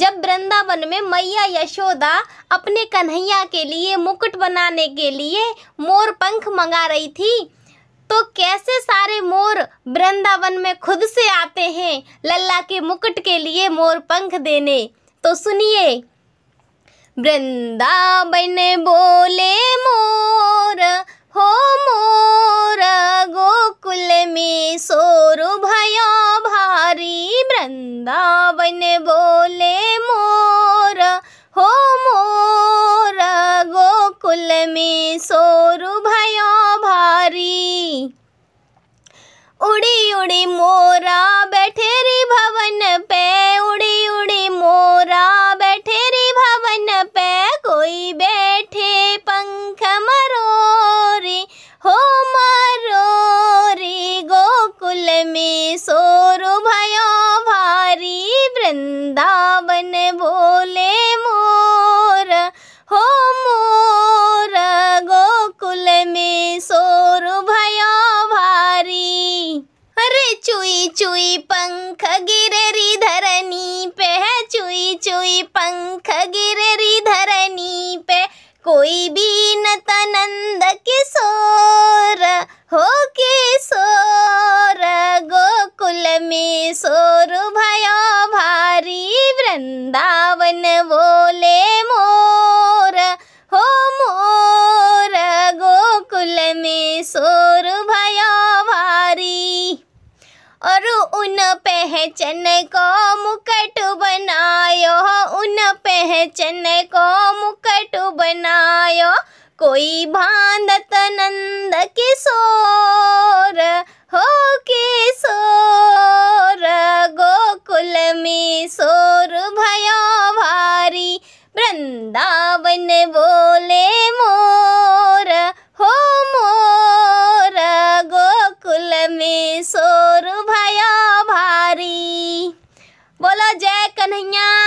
जब वृंदावन में मैया यशोदा अपने कन्हैया के लिए मुकुट बनाने के लिए मोर पंख मंगा रही थी तो कैसे सारे मोर वृंदावन में खुद से आते हैं लल्ला के मुकुट के लिए मोर पंख देने तो सुनिए वृंदावन बोले मोर में सोर भयो भारी उड़ी उड़ी मोरा बैठेरी भवन पे उड़ी उड़ी मोरा बैठेरी भवन पे कोई बैठे पंख मरो हो मरोरी गोकुल में सोर भयो भारी वृंदावन भोले चुई पंख गिररी धरनी पे है चुई चुई पंख गिररी धरनी पे कोई भी नतनंद किशोर हो सोर गोकुल में सोर भयो भारी वृंदा पहचन को मुकट बनायो उन पहचन को मुकट बनायो कोई भांदत नंद जय कन्हैया